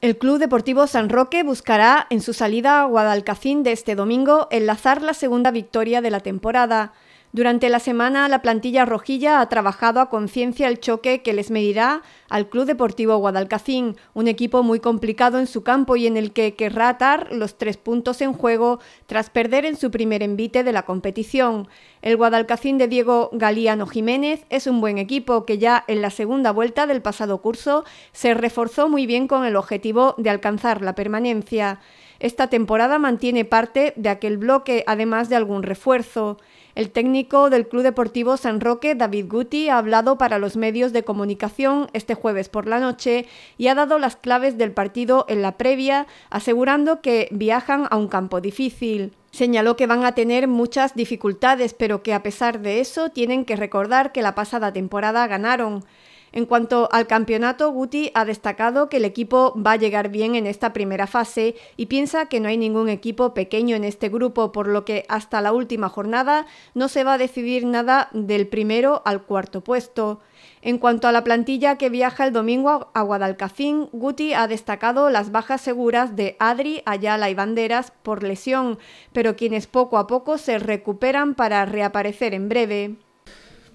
El Club Deportivo San Roque buscará en su salida a Guadalcacín de este domingo enlazar la segunda victoria de la temporada. Durante la semana, la plantilla rojilla ha trabajado a conciencia el choque que les medirá al Club Deportivo Guadalcacín, un equipo muy complicado en su campo y en el que querrá atar los tres puntos en juego tras perder en su primer envite de la competición. El Guadalcacín de Diego Galiano Jiménez es un buen equipo que ya en la segunda vuelta del pasado curso se reforzó muy bien con el objetivo de alcanzar la permanencia. Esta temporada mantiene parte de aquel bloque, además de algún refuerzo. El técnico del Club Deportivo San Roque, David Guti, ha hablado para los medios de comunicación este jueves por la noche y ha dado las claves del partido en la previa, asegurando que viajan a un campo difícil. Señaló que van a tener muchas dificultades, pero que a pesar de eso tienen que recordar que la pasada temporada ganaron. En cuanto al campeonato, Guti ha destacado que el equipo va a llegar bien en esta primera fase y piensa que no hay ningún equipo pequeño en este grupo, por lo que hasta la última jornada no se va a decidir nada del primero al cuarto puesto. En cuanto a la plantilla que viaja el domingo a Guadalcacín, Guti ha destacado las bajas seguras de Adri, Ayala y Banderas por lesión, pero quienes poco a poco se recuperan para reaparecer en breve.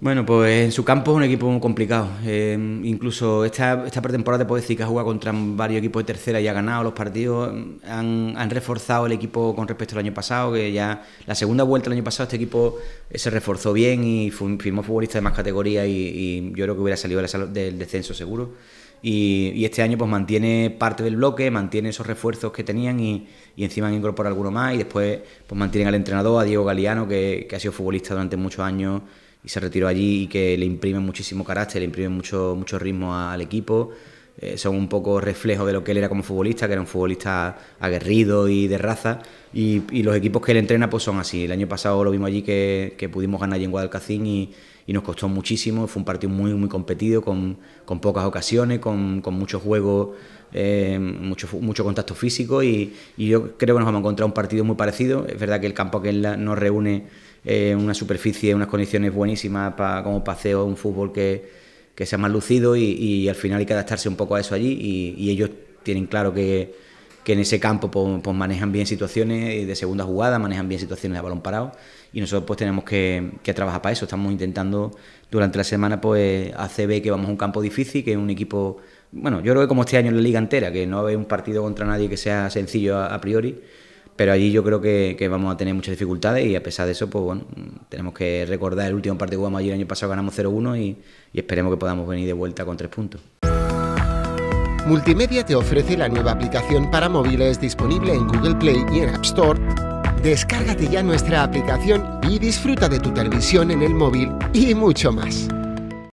Bueno, pues en su campo es un equipo muy complicado. Eh, incluso esta, pretemporada te puedo decir que ha jugado contra varios equipos de tercera y ha ganado los partidos. Han, reforzado el equipo con respecto al año pasado, que ya la segunda vuelta del año pasado este equipo eh, se reforzó bien y firmó futbolistas de más categoría y, yo creo que hubiera salido del descenso seguro. Y, este año pues mantiene parte del bloque, mantiene esos refuerzos que tenían y, encima han incorporado alguno más y después pues mantienen al entrenador, a Diego Galeano, que, que ha sido futbolista durante muchos años y se retiró allí y que le imprime muchísimo carácter, le imprime mucho, mucho ritmo al equipo. Eh, son un poco reflejo de lo que él era como futbolista, que era un futbolista aguerrido y de raza. Y, los equipos que él entrena pues son así. El año pasado lo vimos allí que, pudimos ganar allí en Guadalcacín y, nos costó muchísimo. Fue un partido muy, muy competido, con, pocas ocasiones, con, con mucho juego, eh, mucho, mucho contacto físico. y, yo creo que nos vamos a encontrar un partido muy parecido. Es verdad que el campo que él nos reúne eh, una superficie, unas condiciones buenísimas para como paseo, un fútbol que, que sea más lucido y, al final hay que adaptarse un poco a eso allí y, ellos tienen claro que, que en ese campo pues, pues, manejan bien situaciones de segunda jugada, manejan bien situaciones de balón parado y nosotros pues tenemos que, que trabajar para eso. Estamos intentando durante la semana pues hacer ver que vamos a un campo difícil, que es un equipo, bueno, yo creo que como este año en la liga entera, que no va haber un partido contra nadie que sea sencillo a priori pero allí yo creo que, vamos a tener muchas dificultades y a pesar de eso, pues bueno, mm, tenemos que recordar el último partido que jugamos allí el año pasado, ganamos 0-1 y, y esperemos que podamos venir de vuelta con tres puntos. Multimedia te ofrece la nueva aplicación para móviles disponible en Google Play y en App Store. Descárgate ya nuestra aplicación y disfruta de tu televisión en el móvil y mucho más.